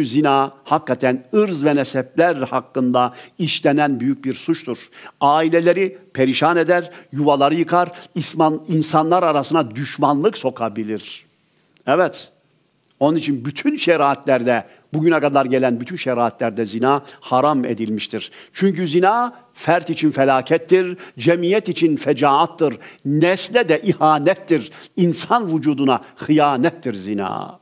Zina hakikaten ırz ve nesepler hakkında işlenen büyük bir suçtur. Aileleri perişan eder, yuvaları yıkar, isman, insanlar arasına düşmanlık sokabilir. Evet, onun için bütün şeriatlerde, bugüne kadar gelen bütün şeriatlerde zina haram edilmiştir. Çünkü zina fert için felakettir, cemiyet için fecaattır, nesle de ihanettir, insan vücuduna hıyanettir zina.''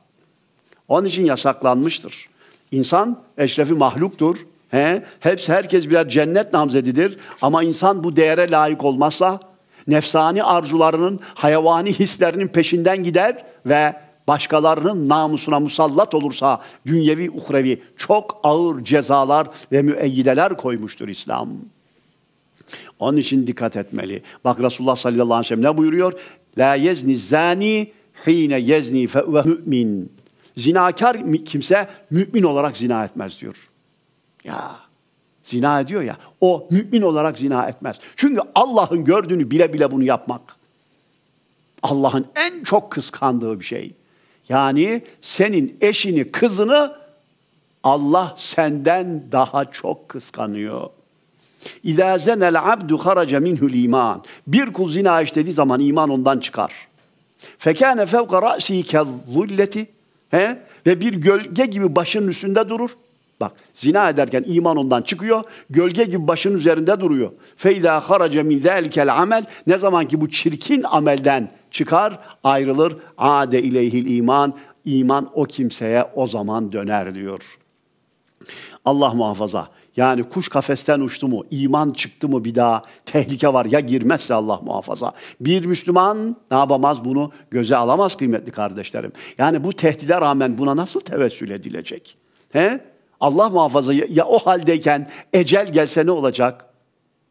Onun için yasaklanmıştır. İnsan eşrefi mahluktur. He? Hepsi herkes birer cennet namzedidir. Ama insan bu değere layık olmazsa nefsani arzularının, hayvani hislerinin peşinden gider ve başkalarının namusuna musallat olursa dünyevi uhrevi çok ağır cezalar ve müeyyideler koymuştur İslam. Onun için dikkat etmeli. Bak Resulullah sallallahu aleyhi ve sellem ne buyuruyor? La yezni zani hine yezni fe ve mümin. Zinakar kimse mümin olarak zina etmez diyor. Ya zina ediyor ya o mümin olarak zina etmez. Çünkü Allah'ın gördüğünü bile bile bunu yapmak. Allah'ın en çok kıskandığı bir şey. Yani senin eşini, kızını Allah senden daha çok kıskanıyor. İzâ zenel abdu haraca minhul iman. Bir kul zina işlediği zaman iman ondan çıkar. Fekâne fevka râsî kezzülleti He? Ve bir gölge gibi başının üstünde durur. Bak zina ederken iman ondan çıkıyor. Gölge gibi başının üzerinde duruyor. Feyda haraca min zelikel amel. Ne zaman ki bu çirkin amelden çıkar ayrılır. Ade ileyhil iman. İman o kimseye o zaman döner diyor. Allah muhafaza. Yani kuş kafesten uçtu mu, iman çıktı mı bir daha, tehlike var ya girmezse Allah muhafaza. Bir Müslüman ne yapamaz bunu göze alamaz kıymetli kardeşlerim. Yani bu tehdide rağmen buna nasıl tevessül edilecek? He? Allah muhafaza ya o haldeyken ecel gelse ne olacak?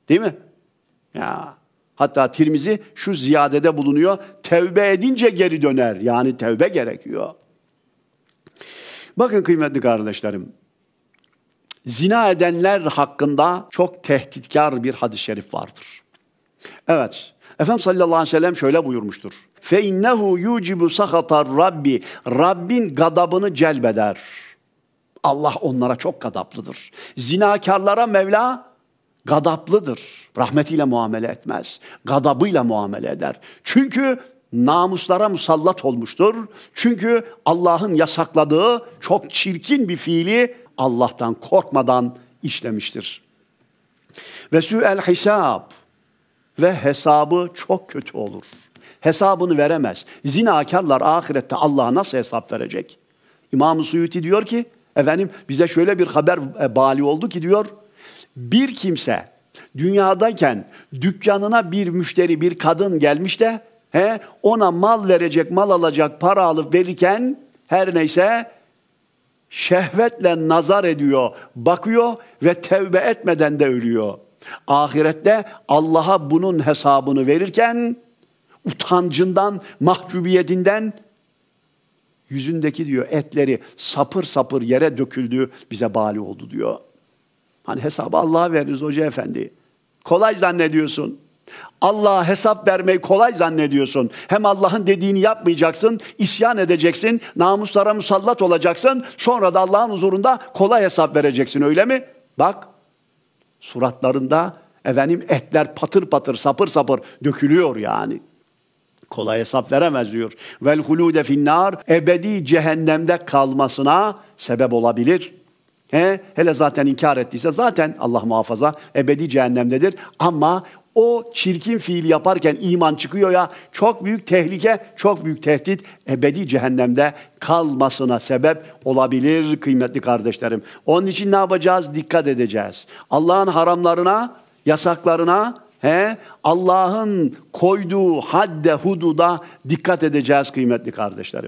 Değil mi? Ya Hatta Tirmizi şu ziyadede bulunuyor. Tevbe edince geri döner. Yani tevbe gerekiyor. Bakın kıymetli kardeşlerim zina edenler hakkında çok tehditkar bir hadis-i şerif vardır. Evet, Efendimiz sallallahu aleyhi ve sellem şöyle buyurmuştur. Fe innehu yucibu Rabbi. Rabbin gadabını celbeder. Allah onlara çok gadaplıdır. Zinakarlara Mevla gadaplıdır. Rahmetiyle muamele etmez. Gadabıyla muamele eder. Çünkü namuslara musallat olmuştur. Çünkü Allah'ın yasakladığı çok çirkin bir fiili Allah'tan korkmadan işlemiştir. Ve el hisab ve hesabı çok kötü olur. Hesabını veremez. Zinakarlar ahirette Allah'a nasıl hesap verecek? İmam-ı Suyuti diyor ki, efendim bize şöyle bir haber e, bali oldu ki diyor, bir kimse dünyadayken dükkanına bir müşteri, bir kadın gelmiş de he, ona mal verecek, mal alacak, para alıp verirken her neyse şehvetle nazar ediyor, bakıyor ve tevbe etmeden de ölüyor. Ahirette Allah'a bunun hesabını verirken utancından, mahcubiyetinden yüzündeki diyor etleri sapır sapır yere döküldü, bize bali oldu diyor. Hani hesabı Allah'a veririz hoca efendi. Kolay zannediyorsun. Allah'a hesap vermeyi kolay zannediyorsun. Hem Allah'ın dediğini yapmayacaksın, isyan edeceksin, namuslara musallat olacaksın. Sonra da Allah'ın huzurunda kolay hesap vereceksin öyle mi? Bak suratlarında efendim etler patır patır sapır sapır dökülüyor yani. Kolay hesap veremez diyor. Vel hulude finnar ebedi cehennemde kalmasına sebep olabilir.'' He, hele zaten inkar ettiyse zaten Allah muhafaza ebedi cehennemdedir. Ama o çirkin fiil yaparken iman çıkıyor ya çok büyük tehlike, çok büyük tehdit ebedi cehennemde kalmasına sebep olabilir kıymetli kardeşlerim. Onun için ne yapacağız? Dikkat edeceğiz. Allah'ın haramlarına, yasaklarına, he, Allah'ın koyduğu hadde hududa dikkat edeceğiz kıymetli kardeşlerim.